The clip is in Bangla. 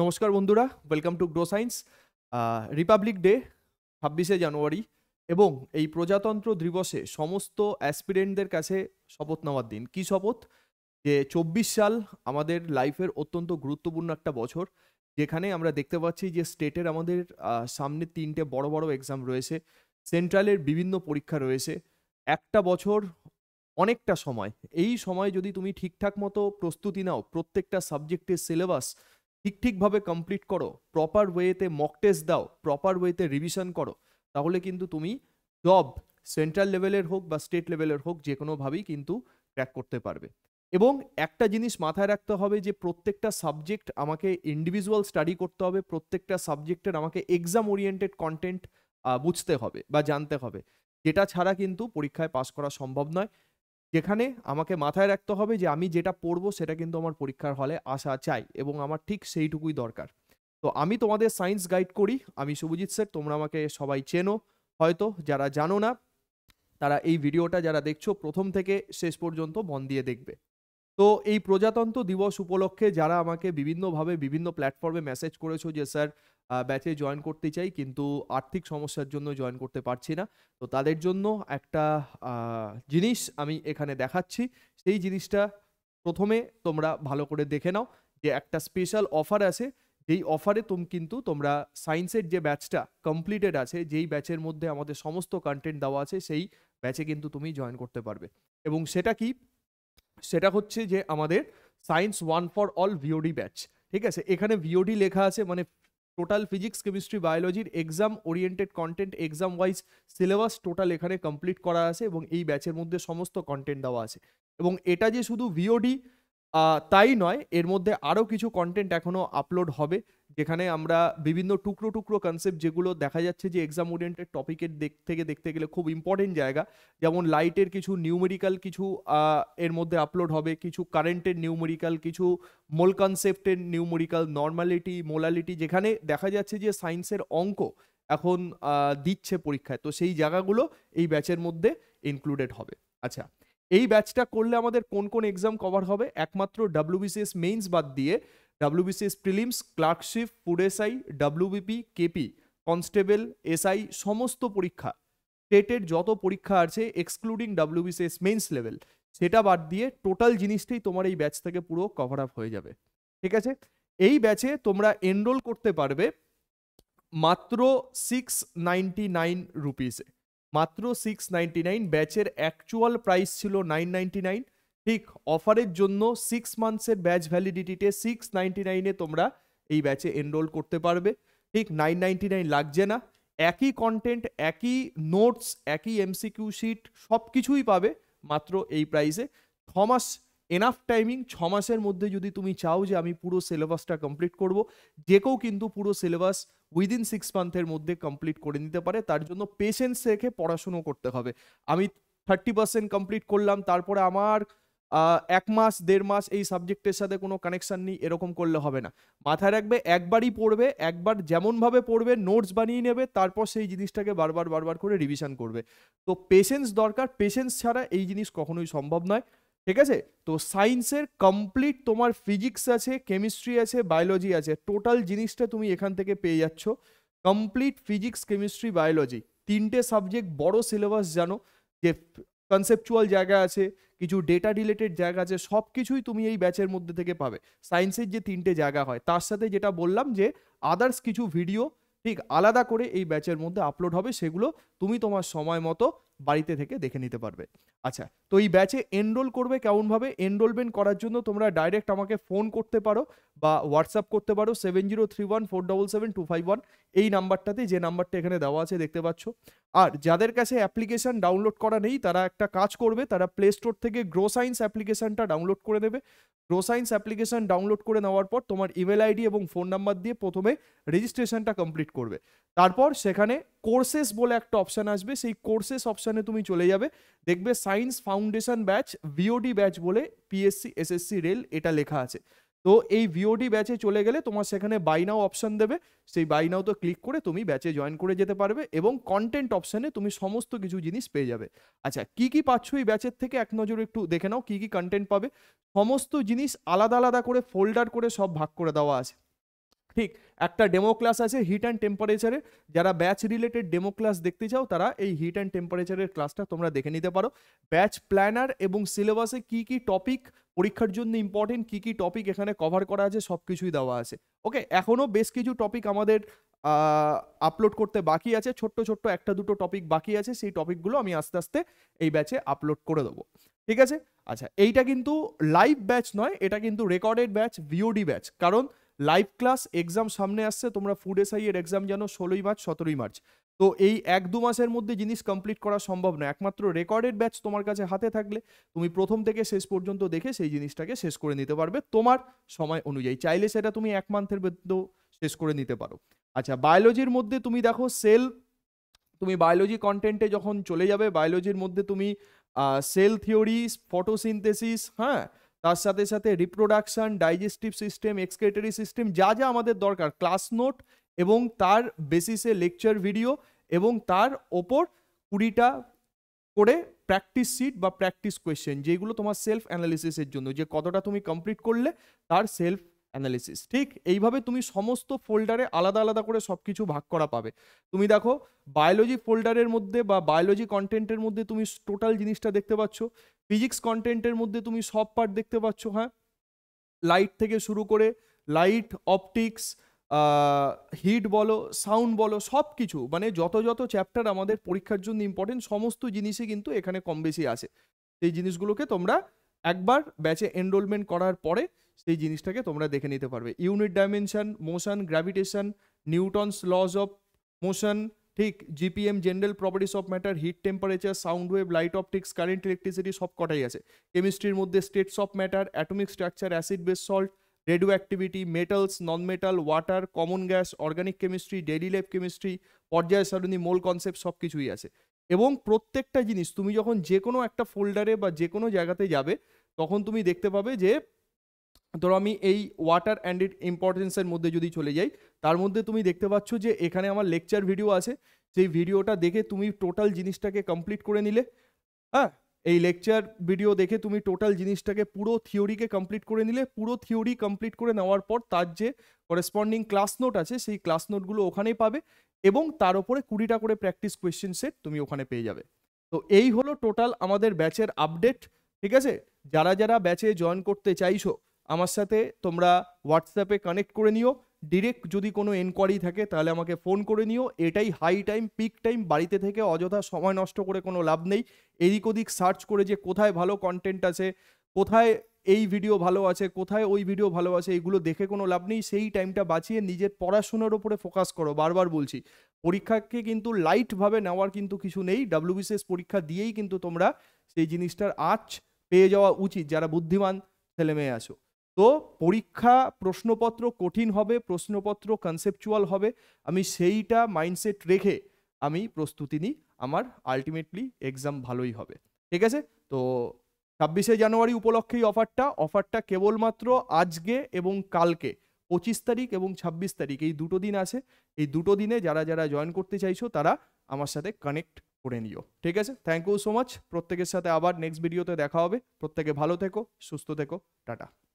নমস্কার বন্ধুরা welcome to Grow Science Republic Day ছাব্বিশে জানুয়ারি এবং এই প্রজাতন্ত্র দিবসে সমস্ত অ্যাসপিরেন্টদের কাছে শপথ নেওয়ার দিন কি শপথ যে চব্বিশ সাল আমাদের লাইফের অত্যন্ত গুরুত্বপূর্ণ একটা বছর যেখানে আমরা দেখতে পাচ্ছি যে স্টেটের আমাদের সামনে তিনটে বড় বড় এক্সাম রয়েছে সেন্ট্রালের বিভিন্ন পরীক্ষা রয়েছে একটা বছর অনেকটা সময় এই সময় যদি তুমি ঠিকঠাক মতো প্রস্তুতি নাও প্রত্যেকটা সাবজেক্টের সিলেবাস ঠিক ঠিকভাবে কমপ্লিট করো প্রপার ওয়েতে মক টেস্ট দাও প্রপার ওয়েতে রিভিশন করো তাহলে কিন্তু তুমি জব সেন্ট্রাল লেভেলের হোক বা স্টেট লেভেলের হোক যে কোনোভাবেই কিন্তু ক্র্যাক করতে পারবে এবং একটা জিনিস মাথায় রাখতে হবে যে প্রত্যেকটা সাবজেক্ট আমাকে ইন্ডিভিজুয়াল স্টাডি করতে হবে প্রত্যেকটা সাবজেক্টের আমাকে এক্সাম ওরিয়েন্টেড কন্টেন্ট বুঝতে হবে বা জানতে হবে যেটা ছাড়া কিন্তু পরীক্ষায় পাশ করা সম্ভব নয় যেখানে আমাকে মাথায় রাখতে হবে যে আমি যেটা পড়বো সেটা কিন্তু আমার পরীক্ষার হলে আসা চাই এবং আমার ঠিক সেইটুকুই দরকার তো আমি তোমাদের সায়েন্স গাইড করি আমি শুভজিৎ স্যার তোমরা আমাকে সবাই চেনো হয়তো যারা জানো না তারা এই ভিডিওটা যারা দেখছো প্রথম থেকে শেষ পর্যন্ত মন দিয়ে দেখবে তো এই প্রজাতন্ত্র দিবস উপলক্ষে যারা আমাকে বিভিন্নভাবে বিভিন্ন প্ল্যাটফর্মে মেসেজ করেছো যে স্যার ব্যাচে জয়েন করতে চাই কিন্তু আর্থিক সমস্যার জন্য জয়েন করতে পারছি না তো তাদের জন্য একটা জিনিস আমি এখানে দেখাচ্ছি সেই জিনিসটা প্রথমে তোমরা ভালো করে দেখে নাও যে একটা স্পেশাল অফার আছে যেই অফারে তুম কিন্তু তোমরা সায়েন্সের যে ব্যাচটা কমপ্লিটেড আছে যেই ব্যাচের মধ্যে আমাদের সমস্ত কন্টেন্ট দেওয়া আছে সেই ব্যাচে কিন্তু তুমি জয়েন করতে পারবে এবং সেটা কি সেটা হচ্ছে যে আমাদের science one for all VOD batch ঠিক আছে এখানে ভিওডি লেখা আছে মানে টোটাল ফিজিক্স কেমিস্ট্রি বায়োলজির exam oriented content exam wise syllabus total এখানে কমপ্লিট করা আছে এবং এই ব্যাচের মধ্যে সমস্ত কন্টেন্ট দেওয়া আছে এবং এটা যে শুধু ভিওডি তাই নয় এর মধ্যে আরও কিছু কন্টেন্ট এখনও আপলোড হবে যেখানে আমরা বিভিন্ন টুকরো টুকরো কনসেপ্ট যেগুলো দেখা যাচ্ছে যে এক্সাম ওরিয়েন্টেড টপিকের দিক থেকে দেখতে গেলে খুব ইম্পর্টেন্ট জায়গা যেমন লাইটের কিছু নিউমেরিক্যাল কিছু এর মধ্যে আপলোড হবে কিছু কারেন্টের নিউমেরিক্যাল কিছু মোল কনসেপ্টের নিউমেরিক্যাল নর্মালিটি মোলালিটি যেখানে দেখা যাচ্ছে যে সায়েন্সের অঙ্ক এখন দিচ্ছে পরীক্ষায় তো সেই জায়গাগুলো এই ব্যাচের মধ্যে ইনক্লুডেড হবে আচ্ছা এই ব্যাচটা করলে আমাদের কোন কোন এক্সাম কভার হবে একমাত্র ডাব্লিউবিসিএস মেইনস বাদ দিয়ে WBCS prelims clerkship food SI WBP KP constable SI সমস্ত পরীক্ষা স্টেটের যত পরীক্ষা আছে এক্সক্লুডিং ডাব্লিউবিসিএস মেন্স লেভেল সেটা বাদ দিয়ে টোটাল জিনিসটাই তোমার এই ব্যাচ থেকে পুরো কভার আপ হয়ে যাবে ঠিক আছে এই ব্যাচে তোমরা এনরোল করতে পারবে মাত্র সিক্স নাইনটি নাইন রুপিসে মাত্র সিক্স নাইনটি নাইন ব্যাচের অ্যাকচুয়াল প্রাইস ছিল নাইন নাইনটি নাইন ঠিক অফারের জন্য সিক্স মান্থসের ব্যাচ ভ্যালিডিটিতে সিক্স নাইনটি নাইনে তোমরা এই ব্যাচে এনরোল করতে পারবে ঠিক নাইন নাইনটি নাইন লাগছে না একই কন্টেন্ট একই নোটস একই এমসিকিউ শিট সব কিছুই পাবে মাত্র এই প্রাইসে ছ মাস এনাফ টাইমিং ছ মাসের মধ্যে যদি তুমি চাও যে আমি পুরো সিলেবাসটা কমপ্লিট করব যে কেউ কিন্তু পুরো সিলেবাস উইদিন সিক্স মান্থের মধ্যে কমপ্লিট করে নিতে পারে তার জন্য পেশেন্স রেখে পড়াশুনো করতে হবে আমি থার্টি পার্সেন্ট কমপ্লিট করলাম তারপরে আমার এক মাস দেড় মাস এই সাবজেক্টের সাথে কোনো কানেকশান নেই এরকম করলে হবে না মাথায় রাখবে একবারই পড়বে একবার যেমনভাবে পড়বে নোটস বানিয়ে নেবে তারপর সেই জিনিসটাকে বারবার বারবার করে রিভিশন করবে তো পেশেন্স দরকার পেশেন্স ছাড়া এই জিনিস কখনোই সম্ভব নয় ঠিক আছে তো সায়েন্সের কমপ্লিট তোমার ফিজিক্স আছে কেমিস্ট্রি আছে বায়োলজি আছে টোটাল জিনিসটা তুমি এখান থেকে পেয়ে যাচ্ছ কমপ্লিট ফিজিক্স কেমিস্ট্রি বায়োলজি তিনটে সাবজেক্ট বড় সিলেবাস জানো যে কনসেপচুয়াল জায়গা আছে কিছু ডেটা রিলেটেড জায়গা আছে সব কিছুই তুমি এই ব্যাচের মধ্যে থেকে পাবে সায়েন্সের যে তিনটে জায়গা হয় তার সাথে যেটা বললাম যে আদার্স কিছু ভিডিও ঠিক আলাদা করে এই ব্যাচের মধ্যে আপলোড হবে সেগুলো তুমি তোমার সময় মতো বাড়িতে থেকে দেখে নিতে পারবে আচ্ছা তো এই ব্যাচে এনরোল করবে কেমনভাবে এনরোলমেন্ট করার জন্য তোমরা ডাইরেক্ট আমাকে ফোন করতে পারো বা হোয়াটসঅ্যাপ করতে পারো seven zero three one four double seven two five one এই নাম্বারটাতে যে নাম্বারটা এখানে দেওয়া আছে দেখতে পাচ্ছ আর যাদের কাছে অ্যাপ্লিকেশান ডাউনলোড করা নেই তারা একটা কাজ করবে তারা প্লে স্টোর থেকে গ্রো সায়েন্স অ্যাপ্লিকেশানটা ডাউনলোড করে দেবে গ্রো সায়েন্স অ্যাপ্লিকেশান ডাউনলোড করে নেওয়ার পর তোমার ইমেল আইডি এবং ফোন নাম্বার দিয়ে প্রথমে রেজিস্ট্রেশনটা কমপ্লিট করবে তারপর সেখানে কোর্সেস বলে একটা অপশান আসবে সেই কোর্সেস অপশানে তুমি চলে যাবে দেখবে science foundation batch VOD batch বলে পিএসসি এসএসসি রেল এটা লেখা আছে তো এই ভিওডি ব্যাচে চলে গেলে তোমার সেখানে বাইনাও অপশান দেবে সেই বাইনাও তো ক্লিক করে তুমি ব্যাচে জয়েন করে যেতে পারবে এবং কন্টেন্ট অপশানে তুমি সমস্ত কিছু জিনিস পেয়ে যাবে আচ্ছা কি কি পাচ্ছ এই ব্যাচের থেকে এক নজরে একটু দেখে নাও কি কি কন্টেন্ট পাবে সমস্ত জিনিস আলাদা আলাদা করে ফোল্ডার করে সব ভাগ করে দেওয়া আছে ঠিক একটা ডেমো ক্লাস আছে হিট অ্যান্ড টেম্পারেচারের যারা ব্যাচ রিলেটেড ডেমো ক্লাস দেখতে চাও তারা এই হিট অ্যান্ড টেম্পারেচারের ক্লাসটা তোমরা দেখে নিতে পারো ব্যাচ প্ল্যানার এবং সিলেবাসে কি কি টপিক পরীক্ষার জন্য ইম্পর্টেন্ট কি কি টপিক এখানে কভার করা আছে সব কিছুই দেওয়া আছে ওকে এখনও বেশ কিছু টপিক আমাদের আপলোড করতে বাকি আছে ছোট্ট ছোট্ট একটা দুটো টপিক বাকি আছে সেই টপিকগুলো আমি আস্তে আস্তে এই ব্যাচে আপলোড করে দেবো ঠিক আছে আচ্ছা এইটা কিন্তু লাইভ ব্যাচ নয় এটা কিন্তু রেকর্ডেড ব্যাচ ভিওডি ব্যাচ কারণ লাইভ ক্লাস এক্সাম সামনে আসছে তোমরা ফুড এসআই এর এক্সাম জানো ষোলোই মার্চ সতেরোই মার্চ তো এই এক দু মাসের মধ্যে জিনিস কমপ্লিট করা সম্ভব নয় একমাত্র রেকর্ডেড ব্যাচ তোমার কাছে হাতে থাকলে তুমি প্রথম থেকে শেষ পর্যন্ত দেখে সেই জিনিসটাকে শেষ করে নিতে পারবে তোমার সময় অনুযায়ী চাইলে সেটা তুমি এক মান্থের মধ্যেও শেষ করে নিতে পারো আচ্ছা বায়োলজির মধ্যে তুমি দেখো সেল তুমি বায়োলজি কন্টেন্টে যখন চলে যাবে বায়োলজির মধ্যে তুমি সেল থিওরি ফটোসিনথেসিস হ্যাঁ তার সাথে সাথে reproduction digestive system excretory system যা যা আমাদের দরকার ক্লাস নোট এবং তার বেসিসে লেকচার ভিডিও এবং তার ওপর কুড়িটা করে প্র্যাকটিস সিট বা প্র্যাকটিস কোয়েশ্চেন যেগুলো তোমার সেলফ অ্যানালিসিসের জন্য যে কতটা তুমি কমপ্লিট করলে তার সেলফ অ্যানালিসিস ঠিক এইভাবে তুমি সমস্ত ফোল্ডারে আলাদা আলাদা করে সব কিছু ভাগ করা পাবে তুমি দেখো বায়োলজি ফোল্ডারের মধ্যে বা বায়োলজি কন্টেন্টের মধ্যে তুমি টোটাল জিনিসটা দেখতে পাচ্ছ ফিজিক্স কন্টেন্টের মধ্যে তুমি সব পার্ট দেখতে পাচ্ছ হ্যাঁ লাইট থেকে শুরু করে লাইট অপটিক্স হিট বলো সাউন্ড বলো সব কিছু মানে যত যত চ্যাপ্টার আমাদের পরীক্ষার জন্য ইম্পর্টেন্ট সমস্ত জিনিসই কিন্তু এখানে কম বেশি আছে সেই জিনিসগুলোকে তোমরা একবার ব্যাচে এনরোলমেন্ট করার পরে সেই জিনিসটাকে তোমরা দেখে নিতে পারবে unit dimension motion gravitation Newton's laws of motion ঠিক GPM general properties of matter heat temperature sound wave light optics current electricity সব কটাই আছে কেমিস্ট্রির মধ্যে states of matter atomic structure acid base salt radioactivity metals non metal water common gas organic chemistry daily life chemistry পর্যায় সারণী মোল কনসেপ্ট সব কিছুই আছে এবং প্রত্যেকটা জিনিস তুমি যখন যে কোনো একটা ফোল্ডারে বা যে কোনো জায়গাতে যাবে তখন তুমি দেখতে পাবে যে ধরো আমি এই ওয়াটার অ্যান্ড ইট ইম্পর্টেন্সের মধ্যে যদি চলে যাই তার মধ্যে তুমি দেখতে পাচ্ছ যে এখানে আমার লেকচার ভিডিও আছে সেই ভিডিওটা দেখে তুমি টোটাল জিনিসটাকে কমপ্লিট করে নিলে হ্যাঁ এই লেকচার ভিডিও দেখে তুমি টোটাল জিনিসটাকে পুরো থিওরিকে কমপ্লিট করে নিলে পুরো থিওরি কমপ্লিট করে নেওয়ার পর তার যে করেসপন্ডিং ক্লাস নোট আছে সেই ক্লাস নোটগুলো ওখানেই পাবে এবং তার উপরে কুড়িটা করে প্র্যাকটিস কোয়েশ্চেন সেট তুমি ওখানে পেয়ে যাবে তো এই হলো টোটাল আমাদের ব্যাচের আপডেট ঠিক আছে যারা যারা ব্যাচে জয়েন করতে চাইছো আমার সাথে তোমরা হোয়াটসঅ্যাপে কানেক্ট করে নিও ডিরেক্ট যদি কোনো এনকোয়ারি থাকে তাহলে আমাকে ফোন করে নিও এটাই হাই টাইম পিক টাইম বাড়িতে থেকে অযথা সময় নষ্ট করে কোনো লাভ নেই এদিক ওদিক সার্চ করে যে কোথায় ভালো কন্টেন্ট আছে কোথায় এই ভিডিও ভালো আছে কোথায় ওই ভিডিও ভালো আছে এগুলো দেখে কোনো লাভ নেই সেই টাইমটা বাঁচিয়ে নিজের পড়াশোনার ওপরে ফোকাস করো বারবার বলছি পরীক্ষাকে কিন্তু লাইটভাবে নেওয়ার কিন্তু কিছু নেই ডাব্লিউবিসিএস পরীক্ষা দিয়েই কিন্তু তোমরা সেই জিনিসটার আঁচ পেয়ে যাওয়া উচিত যারা বুদ্ধিমান ছেলে মেয়ে আছো তো পরীক্ষা প্রশ্নপত্র কঠিন হবে প্রশ্নপত্র কনসেপচুয়াল হবে আমি সেইটা মাইন্ডসেট রেখে আমি প্রস্তুতি নিই আমার আলটিমেটলি এক্সাম ভালোই হবে ঠিক আছে তো ছাব্বিশে জানুয়ারি উপলক্ষে অফারটা অফারটা কেবলমাত্র আজকে এবং কালকে পঁচিশ তারিখ এবং ছাব্বিশ তারিখ এই দুটো দিন আছে এই দুটো দিনে যারা যারা জয়েন করতে চাইছো তারা আমার সাথে কানেক্ট করে নিও ঠিক আছে থ্যাংক ইউ সো মাচ প্রত্যেকের সাথে আবার নেক্সট ভিডিওতে দেখা হবে প্রত্যেকে ভালো থেকো সুস্থ থেকো টাটা